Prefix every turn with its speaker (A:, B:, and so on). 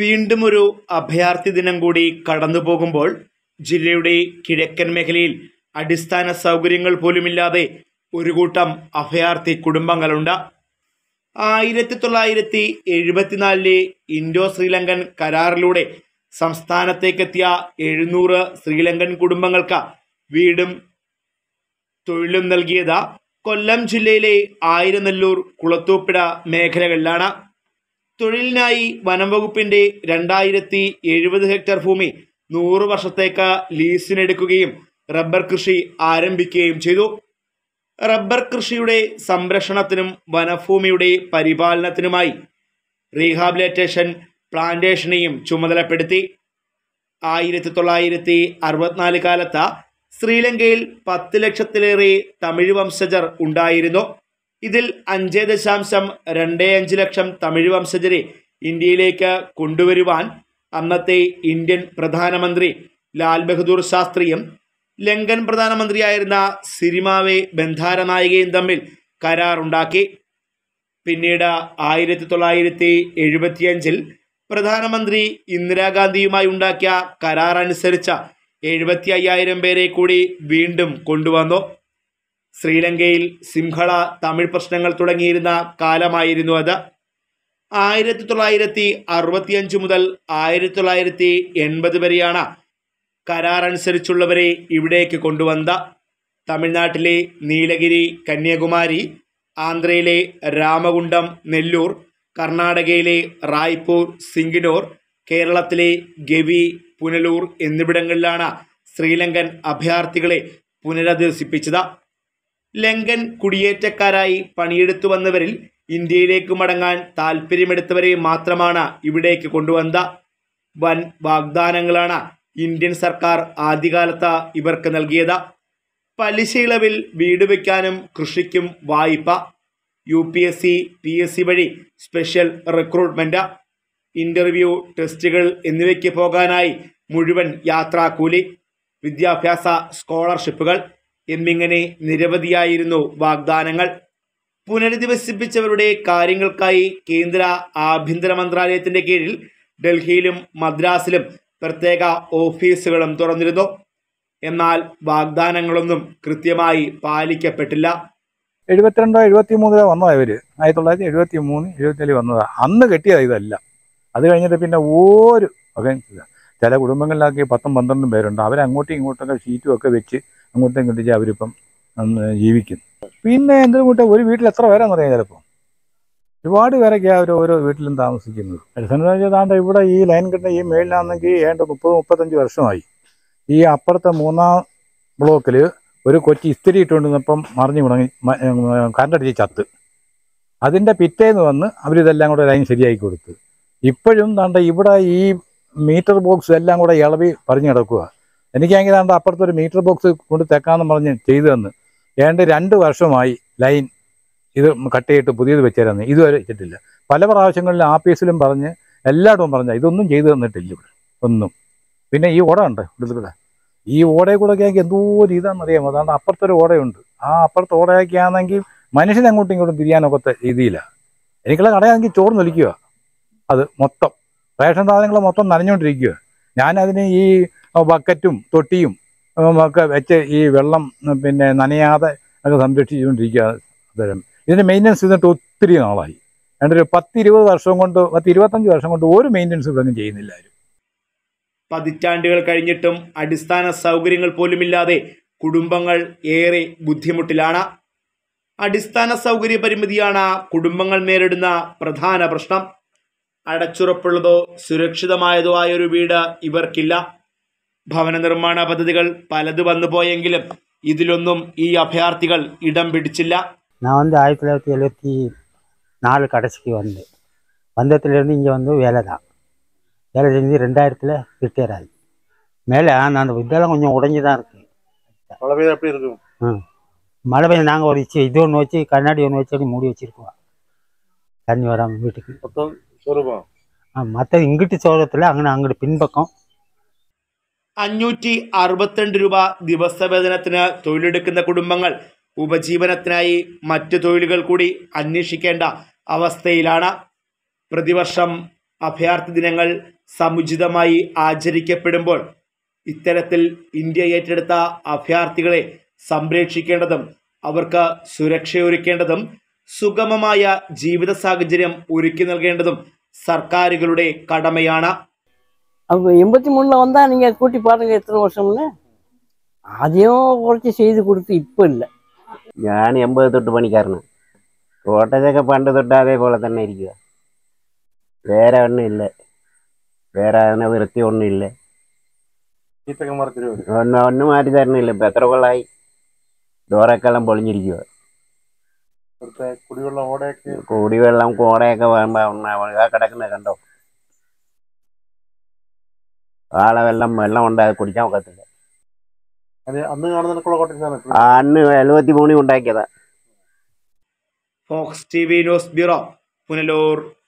A: വീണ്ടും ഒരു അഭയാർത്ഥി ദിനം കൂടി കടന്നു പോകുമ്പോൾ ജില്ലയുടെ കിഴക്കൻ മേഖലയിൽ അടിസ്ഥാന സൗകര്യങ്ങൾ പോലുമില്ലാതെ ഒരു കൂട്ടം അഭയാർത്ഥി കുടുംബങ്ങളുണ്ട് ആയിരത്തി തൊള്ളായിരത്തി എഴുപത്തിനാലിലെ ഇൻഡോ ശ്രീലങ്കൻ കരാറിലൂടെ സംസ്ഥാനത്തേക്കെത്തിയ എഴുന്നൂറ് ശ്രീലങ്കൻ കുടുംബങ്ങൾക്ക് വീടും തൊഴിലും നൽകിയത് കൊല്ലം ജില്ലയിലെ ആയിരനെല്ലൂർ കുളത്തൂപ്പിട മേഖലകളിലാണ് തൊഴിലിനായി വനം വകുപ്പിന്റെ രണ്ടായിരത്തി എഴുപത് ഹെക്ടർ ഭൂമി നൂറ് വർഷത്തേക്ക് ലീസിനെടുക്കുകയും റബ്ബർ കൃഷി ആരംഭിക്കുകയും ചെയ്തു റബ്ബർ കൃഷിയുടെ സംരക്ഷണത്തിനും വനഭൂമിയുടെ പരിപാലനത്തിനുമായി റീഹാബിലിറ്റേഷൻ പ്ലാന്റേഷനെയും ചുമതലപ്പെടുത്തി ആയിരത്തി തൊള്ളായിരത്തി അറുപത്തിനാല് കാലത്ത് ശ്രീലങ്കയിൽ പത്ത് ലക്ഷത്തിലേറെ തമിഴ് വംശജർ ഉണ്ടായിരുന്നു ഇതിൽ അഞ്ച് ദശാംശം രണ്ട് അഞ്ച് ലക്ഷം തമിഴ് വംശജരെ ഇന്ത്യയിലേക്ക് കൊണ്ടുവരുവാൻ അന്നത്തെ ഇന്ത്യൻ പ്രധാനമന്ത്രി ലാൽ ബഹദൂർ ശാസ്ത്രിയും ലങ്കൻ പ്രധാനമന്ത്രിയായിരുന്ന സിരിമാവെ ബന്ധാരനായികയും തമ്മിൽ കരാറുണ്ടാക്കി പിന്നീട് ആയിരത്തി തൊള്ളായിരത്തി എഴുപത്തിയഞ്ചിൽ പ്രധാനമന്ത്രി ഇന്ദിരാഗാന്ധിയുമായി ഉണ്ടാക്കിയ കരാറനുസരിച്ച എഴുപത്തി അയ്യായിരം പേരെ കൂടി വീണ്ടും കൊണ്ടുവന്നു ശ്രീലങ്കയിൽ സിംഹള തമിഴ് പ്രശ്നങ്ങൾ തുടങ്ങിയിരുന്ന കാലമായിരുന്നു അത് ആയിരത്തി തൊള്ളായിരത്തി അഞ്ച് മുതൽ ആയിരത്തി തൊള്ളായിരത്തി എൺപത് വരെയാണ് കരാറനുസരിച്ചുള്ളവരെ ഇവിടേക്ക് കൊണ്ടുവന്ന തമിഴ്നാട്ടിലെ നീലഗിരി കന്യാകുമാരി ആന്ധ്രയിലെ രാമകുണ്ടം നെല്ലൂർ കർണാടകയിലെ റായ്പൂർ സിംഗിനോർ കേരളത്തിലെ ഗവി പുനലൂർ എന്നിവിടങ്ങളിലാണ് ശ്രീലങ്കൻ അഭയാർത്ഥികളെ പുനരധിവസിപ്പിച്ചത് ലങ്കൻ കുടിയേറ്റക്കാരായി പണിയെടുത്തു വന്നവരിൽ ഇന്ത്യയിലേക്ക് മടങ്ങാൻ താല്പര്യമെടുത്തവരെ മാത്രമാണ് ഇവിടേക്ക് കൊണ്ടുവന്ന വൻ വാഗ്ദാനങ്ങളാണ് ഇന്ത്യൻ സർക്കാർ ആദ്യകാലത്ത് ഇവർക്ക് നൽകിയത് പലിശയിളവിൽ വീട് വയ്ക്കാനും കൃഷിക്കും വായ്പ U P S C P S C വഴി സ്പെഷ്യൽ റിക്രൂട്ട്മെൻറ്റ് ഇൻ്റർവ്യൂ ടെസ്റ്റുകൾ എന്നിവയ്ക്ക് പോകാനായി മുഴുവൻ യാത്രാക്കൂലി വിദ്യാഭ്യാസ സ്കോളർഷിപ്പുകൾ എന്നിങ്ങനെ നിരവധിയായിരുന്നു വാഗ്ദാനങ്ങൾ പുനരധിവസിപ്പിച്ചവരുടെ കാര്യങ്ങൾക്കായി കേന്ദ്ര ആഭ്യന്തര മന്ത്രാലയത്തിന്റെ കീഴിൽ ഡൽഹിയിലും മദ്രാസിലും പ്രത്യേക ഓഫീസുകളും തുറന്നിരുന്നു എന്നാൽ വാഗ്ദാനങ്ങളൊന്നും കൃത്യമായി പാലിക്കപ്പെട്ടില്ല
B: എഴുപത്തിരണ്ടോ എഴുപത്തി മൂന്നിലോ വന്നതാണ് ഇവർ ആയിരത്തി തൊള്ളായിരത്തി എഴുപത്തി മൂന്ന് എഴുപത്തിനാലിൽ വന്നതാ അന്ന് കെട്ടിയത് ഇതല്ല അത് കഴിഞ്ഞിട്ട് പിന്നെ ഒരു ചില കുടുംബങ്ങളിലാക്കി പത്തും പന്ത്രണ്ടും പേരുണ്ട് അവരങ്ങോട്ടും ഇങ്ങോട്ടൊക്കെ ഷീറ്റും ഒക്കെ വെച്ച് അങ്ങോട്ടും ഇങ്ങോട്ടും അവരിപ്പം ജീവിക്കും പിന്നെ എന്തിനും ഒരു വീട്ടിൽ എത്ര അറിയാം ചിലപ്പോൾ ഒരുപാട് പേരൊക്കെ അവർ ഓരോ വീട്ടിലും താമസിക്കുന്നത് അടിസ്ഥാന താണ്ട ഇവിടെ ഈ ലൈൻ കെട്ട ഈ മേളിലാണെങ്കിൽ ഏതാണ്ട് മുപ്പത് മുപ്പത്തഞ്ച് വർഷമായി ഈ അപ്പുറത്തെ മൂന്നാം ബ്ലോക്കിൽ ഒരു കൊച്ചി ഇസ്തിരി ഇട്ടുകൊണ്ടിരുന്നപ്പം മറിഞ്ഞു മുടങ്ങി കറണ്ടടിച്ച് ചത്ത് അതിൻ്റെ പിറ്റേന്ന് വന്ന് അവരിതെല്ലാം കൂടെ ലൈൻ ശരിയാക്കി കൊടുത്ത് ഇപ്പോഴും താണ്ട ഇവിടെ ഈ മീറ്റർ ബോക്സ് എല്ലാം കൂടെ ഇളവി പറഞ്ഞു കിടക്കുക എനിക്കാണെങ്കിൽ അതുകൊണ്ട് അപ്പുറത്തൊരു മീറ്റർ ബോക്സ് കൊണ്ട് തെക്കാന്ന് പറഞ്ഞ് ചെയ്തു തന്ന് ഏണ്ട് രണ്ട് വർഷമായി ലൈൻ ഇത് കട്ട് ചെയ്തിട്ട് പുതിയത് വെച്ചേരാന്ന് ഇതുവരെ വെച്ചിട്ടില്ല പല പ്രാവശ്യങ്ങളിലും ആഫീസിലും പറഞ്ഞ് എല്ലായിടവും പറഞ്ഞ ഇതൊന്നും ചെയ്തു തന്നിട്ടില്ല ഇവിടെ ഒന്നും പിന്നെ ഈ ഓട ഉണ്ട് ഇവിടെ ഈ ഓടയെ കൂടെ ഒക്കെ എന്തോരം അറിയാമോ അതുകൊണ്ട് അപ്പുറത്തൊരു ഓടയുണ്ട് ആ അപ്പുറത്ത് ഓടയാക്കിയാണെങ്കിൽ ആണെങ്കിൽ മനുഷ്യൻ അങ്ങോട്ടും ഇങ്ങോട്ടും തിരിയാനൊക്കത്തെ രീതിയിലാണ് എനിക്കുള്ള കടയാണെങ്കിൽ ചോറ് നൊലിക്കുക അത് മൊത്തം റേഷൻ സാധനങ്ങൾ മൊത്തം നനഞ്ഞുകൊണ്ടിരിക്കുക ഞാനതിന് ഈ ബക്കറ്റും തൊട്ടിയും ഒക്കെ വെച്ച് ഈ വെള്ളം പിന്നെ നനയാതെ ഒക്കെ സംരക്ഷിച്ചുകൊണ്ടിരിക്കുക തരം ഇതിൻ്റെ മെയിൻ്റനൻസ് ചെയ്തിട്ട് ഒത്തിരി നാളായി രണ്ട് ഒരു പത്തിരുപത് വർഷം കൊണ്ട് പത്ത് ഇരുപത്തഞ്ച് വർഷം കൊണ്ട് ഒരു മെയിൻ്റനൻസ് ഒന്നും ചെയ്യുന്നില്ല ആരും
A: പതിറ്റാണ്ടുകൾ കഴിഞ്ഞിട്ടും അടിസ്ഥാന സൗകര്യങ്ങൾ പോലുമില്ലാതെ കുടുംബങ്ങൾ ഏറെ ബുദ്ധിമുട്ടിലാണ് അടിസ്ഥാന സൗകര്യ പരിമിതിയാണ് കുടുംബങ്ങൾ നേരിടുന്ന പ്രധാന പ്രശ്നം അടച്ചുറപ്പുള്ളതോ സുരക്ഷിതമായതോ ആയൊരു വീട് ഇവർക്കില്ല ഭവന നിർമ്മാണ പദ്ധതികൾ പലത് വന്നുപോയെങ്കിലും ഇതിലൊന്നും ഈ അഭയാർത്ഥികൾ ഇടം പിടിച്ചില്ല
B: நான் வந்து ஆயிரத்தி தொள்ளாயிரத்தி எழுபத்தி நாலு கடைசிக்கு வந்தேன் வந்ததுலேருந்து இங்கே வந்து வேலை தான் வேலை செஞ்சு ரெண்டாயிரத்தில் ரிட்டையர் மேலே நான் அந்த இதெல்லாம் கொஞ்சம் உடஞ்சி தான் இருக்கு மழை பெய்ய எப்படி இருக்கும் ம் மழை பெய்ய நாங்கள் ஒரு இச்சு இது ஒன்று வச்சு கண்ணாடி ஒன்று வச்சு மூடி வச்சுருக்கோம் தண்ணி வராமல் வீட்டுக்கு
A: மொத்தம் சொருபம்
B: மற்ற இங்கிட்டு சோகத்தில் அங்கே அங்கிட்டு பின்பக்கம்
A: അഞ്ഞൂറ്റി അറുപത്തിരണ്ട് രൂപ ദിവസവേതനത്തിന് തൊഴിലെടുക്കുന്ന കുടുംബങ്ങൾ ഉപജീവനത്തിനായി മറ്റ് തൊഴിലുകൾ കൂടി അന്വേഷിക്കേണ്ട അവസ്ഥയിലാണ് പ്രതിവർഷം അഭയാർത്ഥി ദിനങ്ങൾ സമുചിതമായി ആചരിക്കപ്പെടുമ്പോൾ ഇത്തരത്തിൽ ഇന്ത്യ ഏറ്റെടുത്ത അഭയാർത്ഥികളെ സംരക്ഷിക്കേണ്ടതും അവർക്ക് സുരക്ഷയൊരുക്കേണ്ടതും സുഗമമായ ജീവിത സാഹചര്യം ഒരുക്കി നൽകേണ്ടതും സർക്കാരുകളുടെ കടമയാണ്
B: அப்போ எண்பத்தி மூணில் வந்தால் நீங்கள் கூட்டி பாருங்கள் எத்தனை வருஷம்னு அதையும் குறைச்சி செய்து கொடுத்து இப்போ இல்லை
A: ഞാൻ എൺപത് തൊട്ട് പണിക്കാരന്
B: കോട്ടേജൊക്കെ പണ്ട് തൊട്ട് അതേപോലെ തന്നെ ഇരിക്കുക വേറെ ഒന്നും ഇല്ല
A: വേറെ അതിനെ വൃത്തി ഒന്നും ഇല്ല ഒന്ന് ഒന്നും മാറ്റി തരണില്ല ഇപ്പം എത്ര കൊള്ളായി ഡോറക്കെല്ലാം പൊളിഞ്ഞിരിക്കുക കുടിവെള്ളം കുടിവെള്ളം കോടയൊക്കെ കിടക്കുന്നത് കണ്ടോ ആളെ വെള്ളം വെള്ളം ഉണ്ട് കുടിക്കാൻ ഒക്കത്തില്ല അന്ന് അന്ന് എഴുപത്തി മൂന്നിൽ ഉണ്ടാക്കിയതാ Fox T V news bureau Punalur